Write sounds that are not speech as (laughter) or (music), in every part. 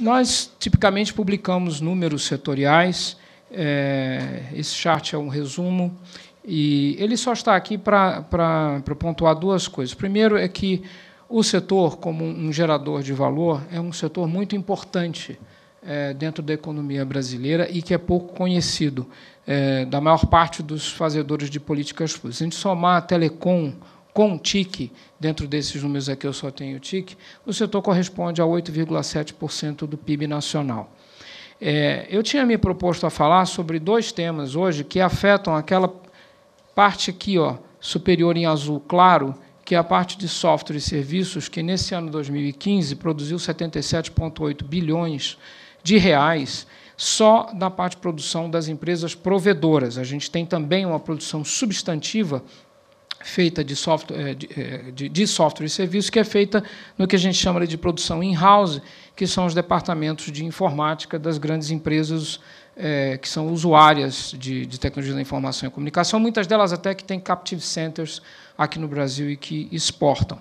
Nós tipicamente publicamos números setoriais. É, esse chart é um resumo e ele só está aqui para, para, pontuar duas coisas. Primeiro é que o setor, como um gerador de valor, é um setor muito importante é, dentro da economia brasileira e que é pouco conhecido é, da maior parte dos fazedores de políticas públicas. Se a gente somar a telecom, com TIC, dentro desses números aqui eu só tenho TIC, o setor corresponde a 8,7% do PIB nacional. É, eu tinha me proposto a falar sobre dois temas hoje que afetam aquela parte aqui, ó, superior em azul claro, que é a parte de software e serviços, que nesse ano 2015 produziu 77,8 bilhões de reais só na parte de produção das empresas provedoras. A gente tem também uma produção substantiva feita de software, é, é, de, de software e serviços, que é feita no que a gente chama de produção in-house, que são os departamentos de informática das grandes empresas é, que são usuárias de, de tecnologia da informação e comunicação, muitas delas até que têm captive centers aqui no Brasil e que exportam.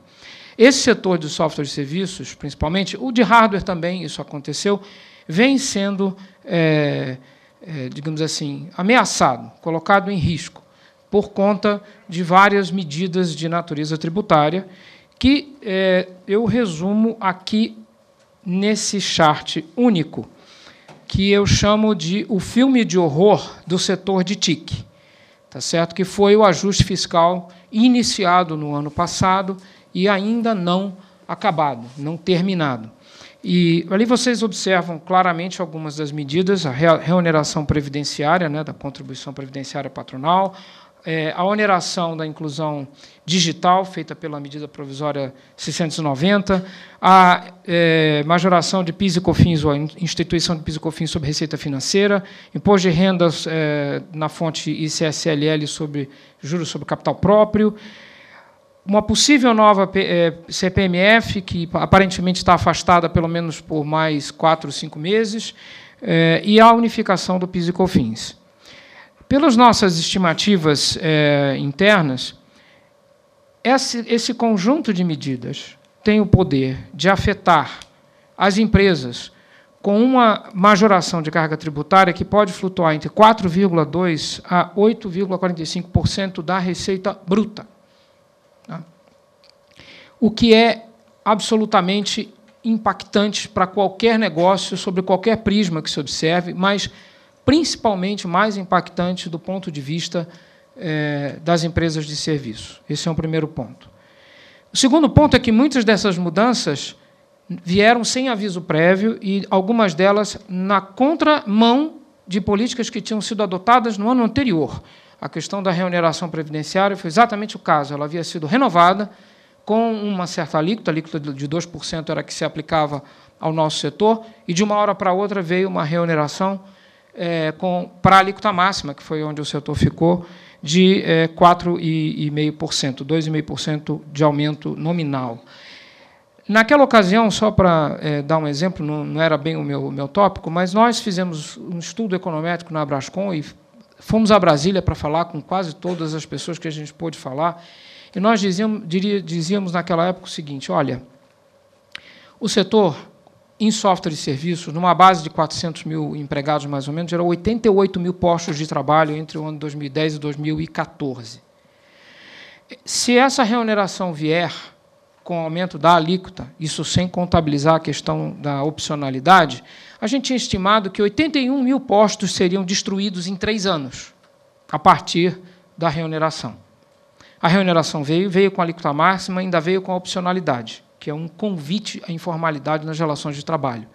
Esse setor de software e serviços, principalmente, o de hardware também, isso aconteceu, vem sendo, é, é, digamos assim, ameaçado, colocado em risco por conta de várias medidas de natureza tributária, que é, eu resumo aqui nesse chart único, que eu chamo de o filme de horror do setor de TIC, tá certo? que foi o ajuste fiscal iniciado no ano passado e ainda não acabado, não terminado. E ali vocês observam claramente algumas das medidas, a reoneração previdenciária, né, da contribuição previdenciária patronal, é, a oneração da inclusão digital, feita pela medida provisória 690, a é, majoração de PIS e COFINS, ou a instituição de PIS e COFINS sobre receita financeira, imposto de rendas é, na fonte ICSLL sobre juros sobre capital próprio, uma possível nova é, CPMF, que aparentemente está afastada pelo menos por mais quatro ou cinco meses, é, e a unificação do PIS e COFINS. Pelas nossas estimativas é, internas, esse, esse conjunto de medidas tem o poder de afetar as empresas com uma majoração de carga tributária que pode flutuar entre 4,2% a 8,45% da receita bruta, tá? o que é absolutamente impactante para qualquer negócio, sobre qualquer prisma que se observe, mas principalmente mais impactante do ponto de vista eh, das empresas de serviço. Esse é um primeiro ponto. O segundo ponto é que muitas dessas mudanças vieram sem aviso prévio e algumas delas na contramão de políticas que tinham sido adotadas no ano anterior. A questão da remuneração previdenciária foi exatamente o caso. Ela havia sido renovada com uma certa alíquota, a alíquota de 2% era a que se aplicava ao nosso setor, e de uma hora para outra veio uma remuneração é, para a alíquota máxima, que foi onde o setor ficou, de é, 4,5%, 2,5% de aumento nominal. Naquela ocasião, só para é, dar um exemplo, não, não, era bem o meu, meu tópico, mas nós fizemos um estudo econométrico na Abrascon e fomos a Brasília para falar com quase todas as pessoas que a gente pôde falar, e nós dizíamos, diria, dizíamos naquela época o seguinte, olha, o setor em software e serviços, numa base de 400 mil empregados, mais ou menos, gerou 88 mil postos de trabalho entre o ano 2010 e 2014. Se essa remuneração vier com o aumento da alíquota, isso sem contabilizar a questão da opcionalidade, a gente tinha estimado que 81 mil postos seriam destruídos em três anos, a partir da remuneração. A remuneração veio, veio com a alíquota máxima, ainda veio com a opcionalidade que é um convite à informalidade nas relações de trabalho.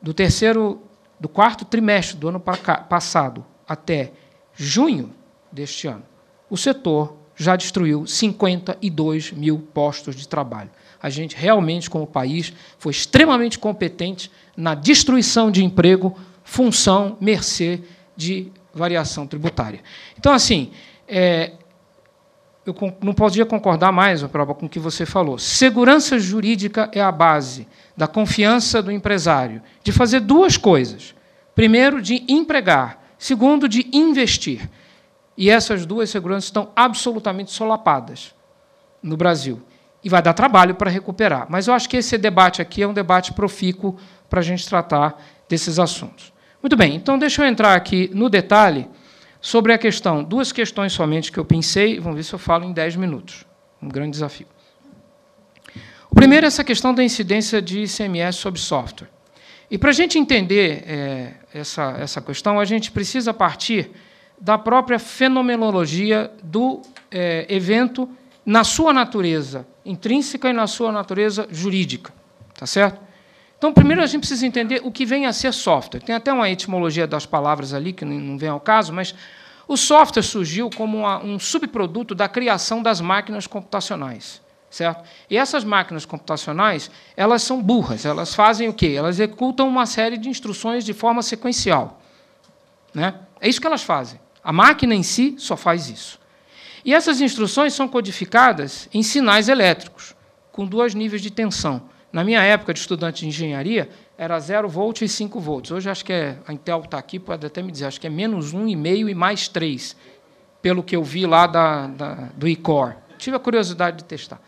Do terceiro, do quarto trimestre do ano passado até junho deste ano, o setor já destruiu 52 mil postos de trabalho. A gente realmente, como país, foi extremamente competente na destruição de emprego, função, mercê de variação tributária. Então, assim, é, eu não podia concordar mais, Proba, com o que você falou. Segurança jurídica é a base da confiança do empresário de fazer duas coisas. Primeiro, de empregar. Segundo, de investir. E essas duas seguranças estão absolutamente solapadas no Brasil. E vai dar trabalho para recuperar. Mas eu acho que esse debate aqui é um debate profícuo para a gente tratar desses assuntos. Muito bem, então deixa eu entrar aqui no detalhe Sobre a questão, duas questões somente que eu pensei, vamos ver se eu falo em 10 minutos. Um grande desafio. O primeiro é essa questão da incidência de ICMS sobre software. E para a gente entender é, essa, essa questão, a gente precisa partir da própria fenomenologia do é, evento na sua natureza intrínseca e na sua natureza jurídica. Tá certo? Então, primeiro a gente precisa entender o que vem a ser software. Tem até uma etimologia das palavras ali, que não vem ao caso, mas o software surgiu como uma, um subproduto da criação das máquinas computacionais. Certo? E essas máquinas computacionais, elas são burras, elas fazem o quê? Elas executam uma série de instruções de forma sequencial. Né? É isso que elas fazem. A máquina em si só faz isso. E essas instruções são codificadas em sinais elétricos, com dois níveis de tensão. Na minha época de estudante de engenharia, era 0 volt e 5 volts. Hoje acho que é, a Intel está aqui, pode até me dizer, acho que é menos 1,5 e mais 3, pelo que eu vi lá da, da do ICOR. Tive a curiosidade de testar.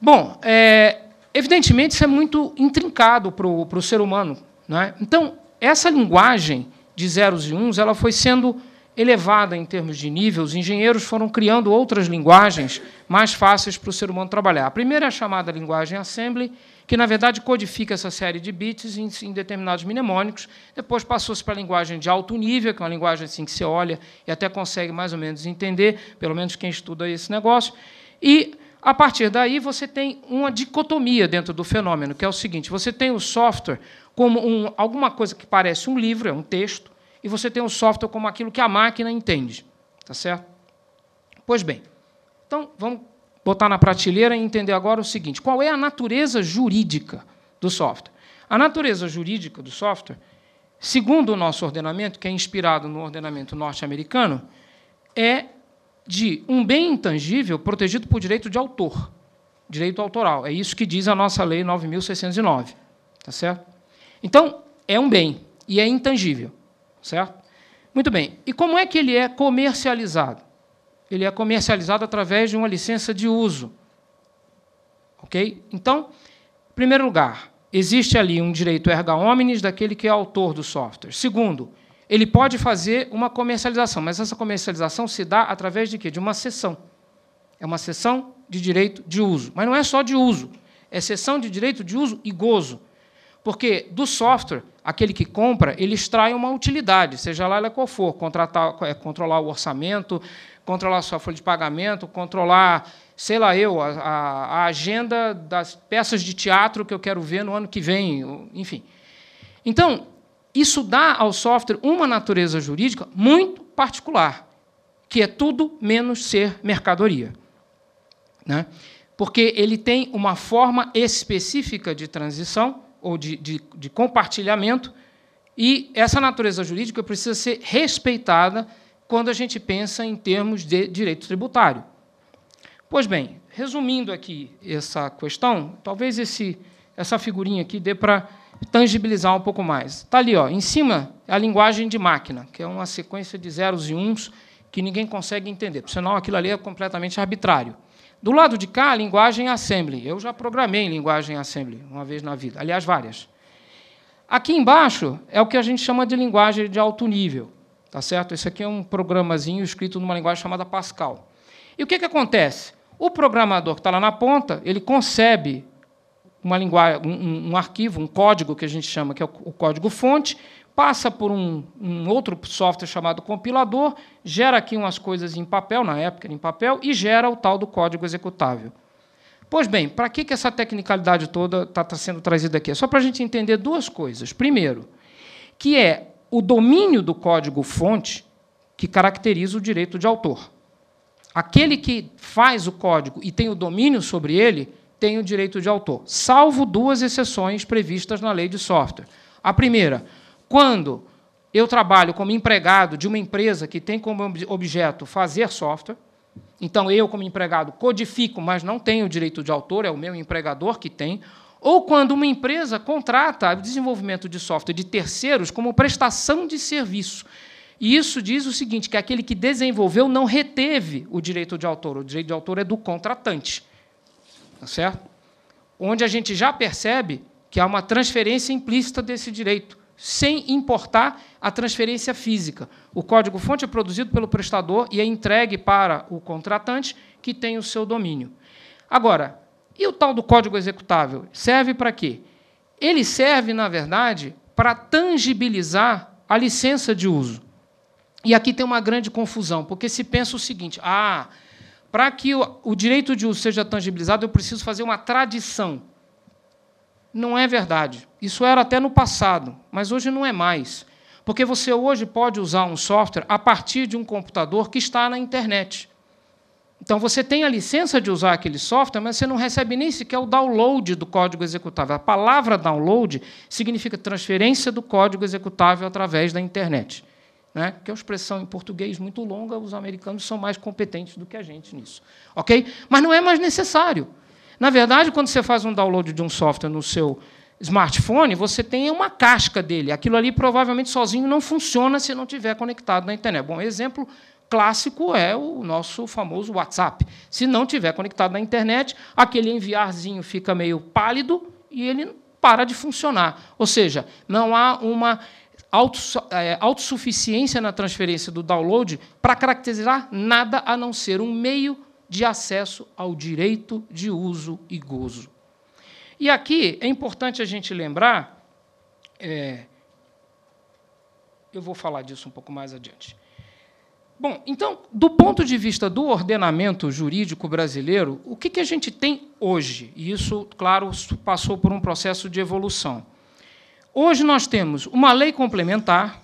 Bom, é, evidentemente isso é muito intrincado para o, para o ser humano. Né? Então, essa linguagem de zeros e uns ela foi sendo elevada em termos de nível, os engenheiros foram criando outras linguagens mais fáceis para o ser humano trabalhar. A primeira é a chamada linguagem assembly, que na verdade codifica essa série de bits em, em determinados mnemônicos. Depois passou-se para a linguagem de alto nível, que é uma linguagem assim que você olha e até consegue mais ou menos entender, pelo menos quem estuda esse negócio. E a partir daí você tem uma dicotomia dentro do fenômeno, que é o seguinte: você tem o software como um, alguma coisa que parece um livro, é um texto e você tem o software como aquilo que a máquina entende. Tá certo? Pois bem, então vamos botar na prateleira e entender agora o seguinte: qual é a natureza jurídica do software? A natureza jurídica do software, segundo o nosso ordenamento, que é inspirado no ordenamento norte-americano, é de um bem intangível protegido por direito de autor, direito autoral. É isso que diz a nossa lei 9609, tá certo? Então, é um bem e é intangível certo? Muito bem. E como é que ele é comercializado? Ele é comercializado através de uma licença de uso. OK? Então, em primeiro lugar, existe ali um direito erga omnes daquele que é autor do software. Segundo, ele pode fazer uma comercialização, mas essa comercialização se dá através de quê? De uma cessão. É uma cessão de direito de uso, mas não é só de uso, é cessão de direito de uso e gozo. Porque do software, aquele que compra, ele extrai uma utilidade, seja lá ela qual for, contratar, é, controlar o orçamento, controlar a sua folha de pagamento, controlar, sei lá eu, a, a agenda das peças de teatro que eu quero ver no ano que vem, enfim. Então, isso dá ao software uma natureza jurídica muito particular, que é tudo menos ser mercadoria. Né? Porque ele tem uma forma específica de transição ou de, de, de compartilhamento, e essa natureza jurídica precisa ser respeitada quando a gente pensa em termos de direito tributário. Pois bem, resumindo aqui essa questão, talvez esse, essa figurinha aqui dê para tangibilizar um pouco mais. Está ali, ó, em cima, a linguagem de máquina, que é uma sequência de zeros e uns que ninguém consegue entender. Porque senão aquilo ali é completamente arbitrário. Do lado de cá, linguagem assembly. Eu já programei em linguagem assembly uma vez na vida, aliás, várias. Aqui embaixo é o que a gente chama de linguagem de alto nível, tá certo? Esse aqui é um programazinho escrito numa linguagem chamada Pascal. E o que, que acontece? O programador que está lá na ponta, ele concebe uma linguagem, um, um, arquivo, um código que a gente chama, que é o, o código fonte, passa por um, um, outro software chamado compilador, gera aqui umas coisas em papel, na época em papel, e gera o tal do código executável. Pois bem, para que, que essa tecnicalidade toda está tá sendo trazida aqui? É só para a gente entender duas coisas. Primeiro, que é o domínio do código fonte que caracteriza o direito de autor. Aquele que faz o código e tem o domínio sobre ele tem o direito de autor, salvo duas exceções previstas na lei de software. A primeira, quando eu trabalho como empregado de uma empresa que tem como objeto fazer software, então eu, como empregado, codifico, mas não tenho o direito de autor, é o meu empregador que tem, ou quando uma empresa contrata o desenvolvimento de software de terceiros como prestação de serviço. E isso diz o seguinte: que aquele que desenvolveu não reteve o direito de autor, o direito de autor é do contratante tá certo? Onde a gente já percebe que há uma transferência implícita desse direito, sem importar a transferência física. O código-fonte é produzido pelo prestador e é entregue para o contratante que tem o seu domínio. Agora, e o tal do código executável? Serve para quê? Ele serve, na verdade, para tangibilizar a licença de uso. E aqui tem uma grande confusão, porque se pensa o seguinte: ah, para que o, o direito de uso seja tangibilizado, eu preciso fazer uma tradição. Não é verdade. Isso era até no passado, mas hoje não é mais. Porque você hoje pode usar um software a partir de um computador que está na internet. Então você tem a licença de usar aquele software, mas você não recebe nem sequer o download do código executável. A palavra download significa transferência do código executável através da internet né, que é uma expressão em português muito longa, os americanos são mais competentes do que a gente nisso. ok? Mas não é mais necessário. Na verdade, quando você faz um download de um software no seu smartphone, você tem uma casca dele. Aquilo ali provavelmente sozinho não funciona se não tiver conectado na internet. Bom, exemplo clássico é o nosso famoso WhatsApp. Se não tiver conectado na internet, aquele enviarzinho fica meio pálido e ele para de funcionar. Ou seja, não há uma é, autossuficiência na transferência do download para caracterizar nada a não ser um meio de acesso ao direito de uso e gozo. E aqui é importante a gente lembrar, é, eu vou falar disso um pouco mais adiante. Bom, então, do ponto de vista do ordenamento jurídico brasileiro, o que, que a gente tem hoje? E isso, claro, passou por um processo de evolução. Hoje nós temos uma lei complementar,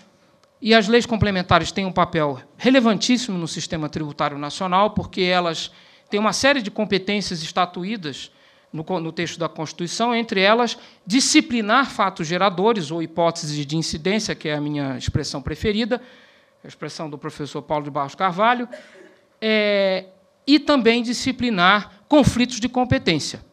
e as leis complementares têm um papel relevantíssimo no sistema tributário nacional, porque elas têm uma série de competências estatuídas no, no texto da Constituição, entre elas disciplinar fatos geradores ou hipóteses de incidência, que é a minha expressão preferida, a expressão do professor Paulo de Barros Carvalho, é, e também disciplinar conflitos de competência.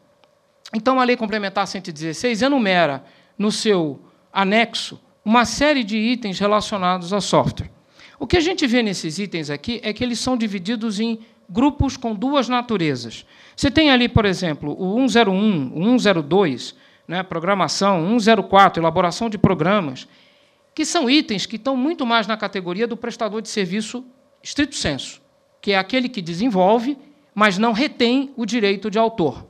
Então, a Lei Complementar 116 enumera no seu anexo uma série de itens relacionados ao software. O que a gente vê nesses itens aqui é que eles são divididos em grupos com duas naturezas. Você tem ali, por exemplo, o 101, o 102, né, programação, 104, elaboração de programas, que são itens que estão muito mais na categoria do prestador de serviço estrito senso, que é aquele que desenvolve, mas não retém o direito de autor.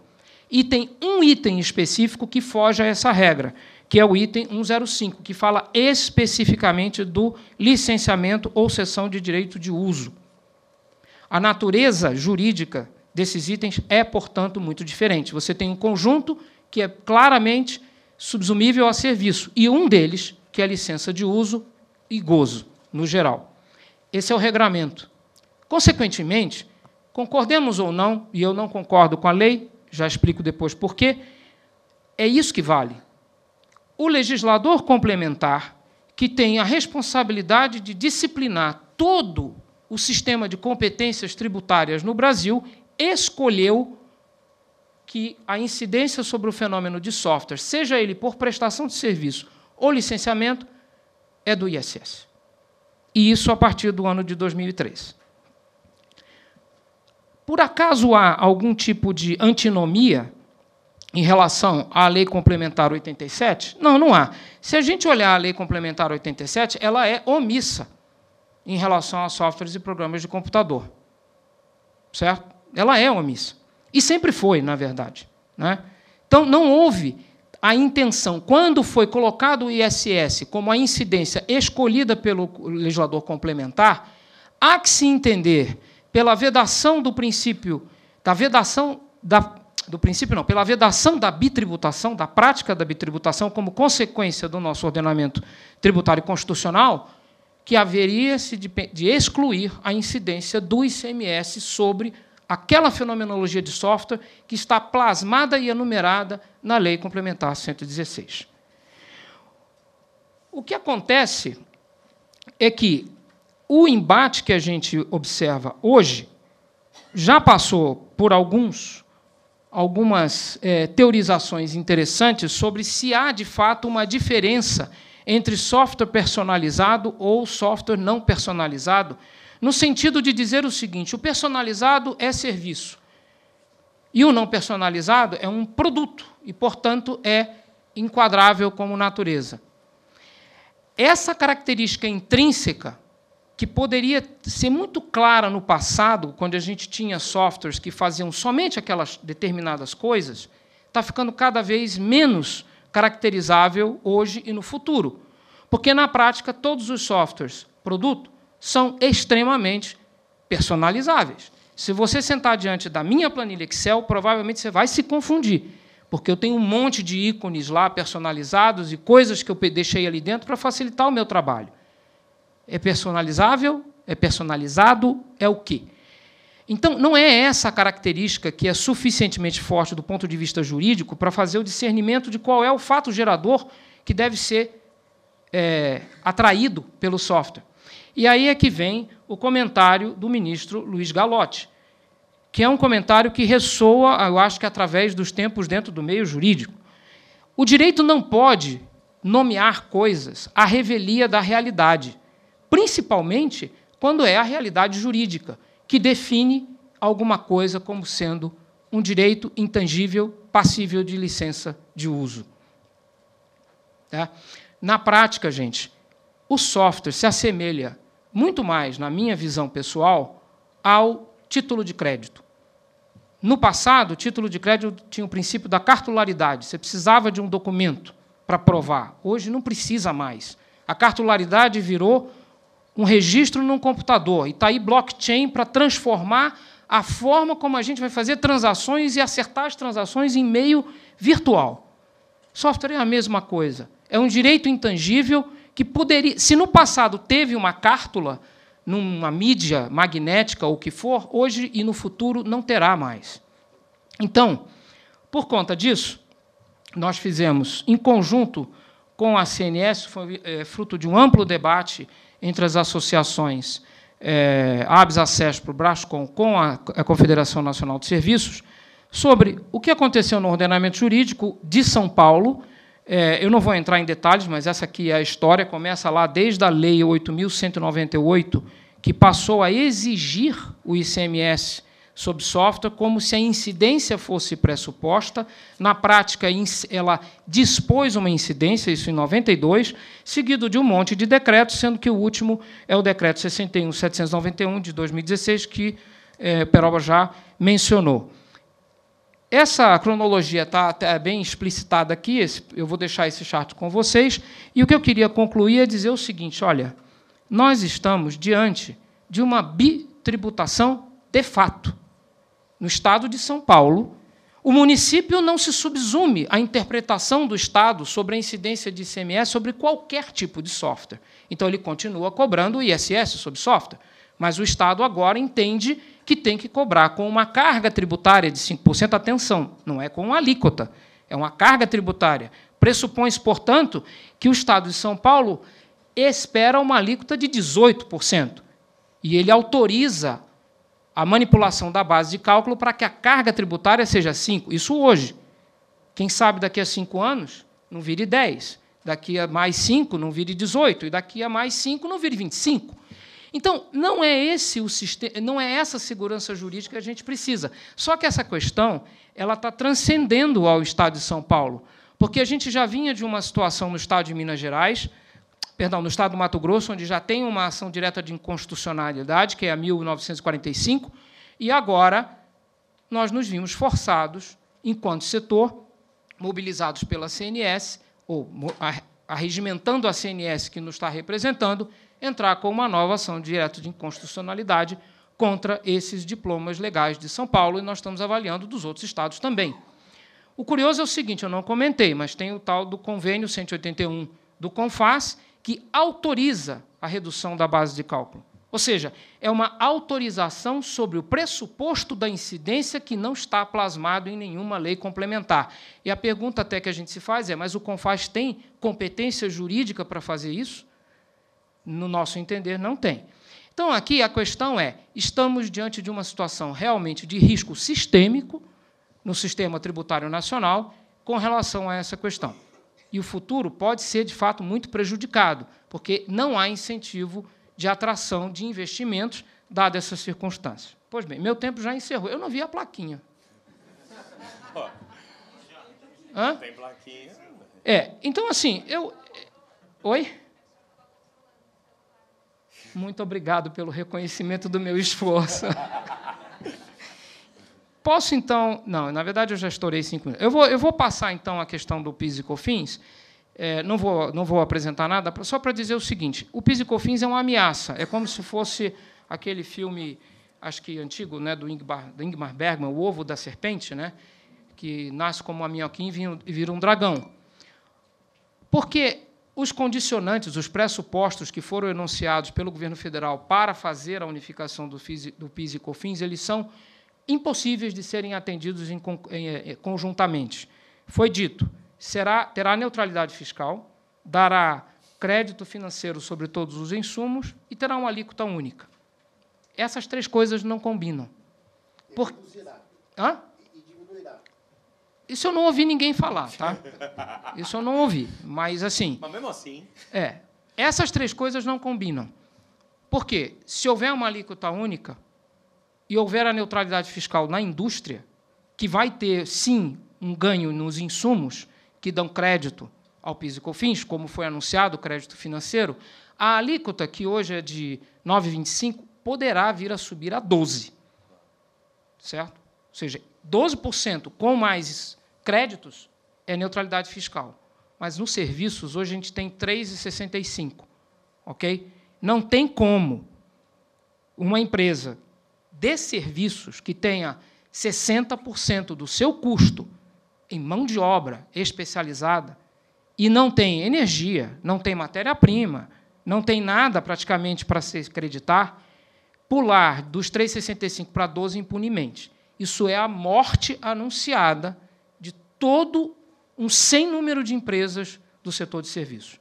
E tem um item específico que foge a essa regra, que é o item 105, que fala especificamente do licenciamento ou cessão de direito de uso. A natureza jurídica desses itens é, portanto, muito diferente. Você tem um conjunto que é claramente subsumível a serviço, e um deles, que é a licença de uso e gozo, no geral. Esse é o regramento. Consequentemente, concordemos ou não, e eu não concordo com a lei, já explico depois por quê, é isso que vale o legislador complementar, que tem a responsabilidade de disciplinar todo o sistema de competências tributárias no Brasil, escolheu que a incidência sobre o fenômeno de software, seja ele por prestação de serviço ou licenciamento, é do ISS. E isso a partir do ano de 2003. Por acaso há algum tipo de antinomia em relação à Lei Complementar 87? Não, não há. Se a gente olhar a Lei Complementar 87, ela é omissa em relação a softwares e programas de computador. Certo? Ela é omissa. E sempre foi, na verdade. Né? Então, não houve a intenção. Quando foi colocado o ISS como a incidência escolhida pelo legislador complementar, há que se entender, pela vedação do princípio, da vedação da do princípio não, pela vedação da bitributação, da prática da bitributação, como consequência do nosso ordenamento tributário constitucional, que haveria-se de, de excluir a incidência do ICMS sobre aquela fenomenologia de software que está plasmada e enumerada na Lei Complementar 116. O que acontece é que o embate que a gente observa hoje já passou por alguns algumas é, teorizações interessantes sobre se há de fato uma diferença entre software personalizado ou software não personalizado, no sentido de dizer o seguinte: o personalizado é serviço e o não personalizado é um produto e, portanto, é enquadrável como natureza. Essa característica intrínseca que poderia ser muito clara no passado, quando a gente tinha softwares que faziam somente aquelas determinadas coisas, está ficando cada vez menos caracterizável hoje e no futuro. Porque, na prática, todos os softwares produto são extremamente personalizáveis. Se você sentar diante da minha planilha Excel, provavelmente você vai se confundir, porque eu tenho um monte de ícones lá personalizados e coisas que eu deixei ali dentro para facilitar o meu trabalho. É personalizável? É personalizado? É o quê? Então, não é essa a característica que é suficientemente forte do ponto de vista jurídico para fazer o discernimento de qual é o fato gerador que deve ser é, atraído pelo software. E aí é que vem o comentário do ministro Luiz Galotti, que é um comentário que ressoa, eu acho que através dos tempos dentro do meio jurídico. O direito não pode nomear coisas à revelia da realidade principalmente quando é a realidade jurídica, que define alguma coisa como sendo um direito intangível passível de licença de uso. É. Na prática, gente, o software se assemelha muito mais, na minha visão pessoal, ao título de crédito. No passado, o título de crédito tinha o princípio da cartularidade. Você precisava de um documento para provar. Hoje não precisa mais. A cartularidade virou um registro num computador. E está aí blockchain para transformar a forma como a gente vai fazer transações e acertar as transações em meio virtual. Software é a mesma coisa. É um direito intangível que poderia. Se no passado teve uma cártula, numa mídia magnética ou o que for, hoje e no futuro não terá mais. Então, por conta disso, nós fizemos, em conjunto com a CNS, foi eh, fruto de um amplo debate entre as associações é, ABS Acesso para o Brascom com a, a Confederação Nacional de Serviços sobre o que aconteceu no ordenamento jurídico de São Paulo. É, eu não vou entrar em detalhes, mas essa aqui é a história, começa lá desde a Lei 8.198, que passou a exigir o ICMS sobre software como se a incidência fosse pressuposta. Na prática, ela dispôs uma incidência, isso em 92, seguido de um monte de decretos, sendo que o último é o decreto 61.791 de 2016, que é, Peroba já mencionou. Essa cronologia está até bem explicitada aqui, eu vou deixar esse chart com vocês, e o que eu queria concluir é dizer o seguinte, olha, nós estamos diante de uma bitributação de fato no estado de São Paulo, o município não se subsume à interpretação do Estado sobre a incidência de ICMS sobre qualquer tipo de software. Então, ele continua cobrando o ISS sobre software, mas o Estado agora entende que tem que cobrar com uma carga tributária de 5%. Atenção, não é com uma alíquota, é uma carga tributária. Pressupõe-se, portanto, que o Estado de São Paulo espera uma alíquota de 18%. E ele autoriza a manipulação da base de cálculo para que a carga tributária seja 5. Isso hoje. Quem sabe daqui a 5 anos não vire 10, daqui a mais 5 não vire 18 e daqui a mais 5 não vire 25. Então, não é esse o sistema, não é essa segurança jurídica que a gente precisa. Só que essa questão, ela está transcendendo ao estado de São Paulo, porque a gente já vinha de uma situação no estado de Minas Gerais, perdão, no estado do Mato Grosso, onde já tem uma ação direta de inconstitucionalidade, que é a 1945, e agora nós nos vimos forçados, enquanto setor, mobilizados pela CNS, ou arregimentando a CNS que nos está representando, entrar com uma nova ação direta de inconstitucionalidade contra esses diplomas legais de São Paulo, e nós estamos avaliando dos outros estados também. O curioso é o seguinte, eu não comentei, mas tem o tal do convênio 181 do CONFAS, que autoriza a redução da base de cálculo. Ou seja, é uma autorização sobre o pressuposto da incidência que não está plasmado em nenhuma lei complementar. E a pergunta até que a gente se faz é: mas o CONFAS tem competência jurídica para fazer isso? No nosso entender, não tem. Então, aqui a questão é: estamos diante de uma situação realmente de risco sistêmico no sistema tributário nacional com relação a essa questão e o futuro pode ser, de fato, muito prejudicado, porque não há incentivo de atração de investimentos, dada essa circunstância. Pois bem, meu tempo já encerrou. Eu não vi a plaquinha. (laughs) Hã? Tem plaquinha. Né? É, então, assim, eu. Oi? Muito obrigado pelo reconhecimento do meu esforço. (laughs) Posso então. Não, na verdade eu já estourei cinco minutos. Eu vou, eu vou passar então a questão do PIS e COFINS. É, não, vou, não vou apresentar nada, só para dizer o seguinte: o PIS e COFINS é uma ameaça. É como se fosse aquele filme, acho que antigo, né, do, Ingmar, do Ingmar Bergman, O Ovo da Serpente, né, que nasce como uma minhoquinha e vira um dragão. Porque os condicionantes, os pressupostos que foram enunciados pelo governo federal para fazer a unificação do do PIS e COFINS, eles são impossíveis de serem atendidos em, em, eh, eh, conjuntamente. Foi dito, será, terá neutralidade fiscal, dará crédito financeiro sobre todos os insumos e terá uma alíquota única. Essas três coisas não combinam. Por... Hã? Isso eu não ouvi ninguém falar, tá? (laughs) Isso eu não ouvi, mas assim. Mas mesmo assim. É. Essas três coisas não combinam. Por quê? Se houver uma alíquota única, e houver a neutralidade fiscal na indústria, que vai ter, sim, um ganho nos insumos que dão crédito ao PIS e COFINS, como foi anunciado, o crédito financeiro, a alíquota, que hoje é de 9,25, poderá vir a subir a 12. Certo? Ou seja, 12% com mais créditos é neutralidade fiscal. Mas nos serviços, hoje a gente tem 3,65. Ok? Não tem como uma empresa de serviços que tenha 60% do seu custo em mão de obra especializada e não tem energia, não tem matéria-prima, não tem nada praticamente para se acreditar, pular dos 3,65 para 12 impunemente. Isso é a morte anunciada de todo um sem número de empresas do setor de serviços.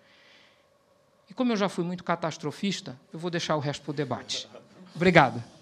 E como eu já fui muito catastrofista, eu vou deixar o resto para o debate. Obrigado.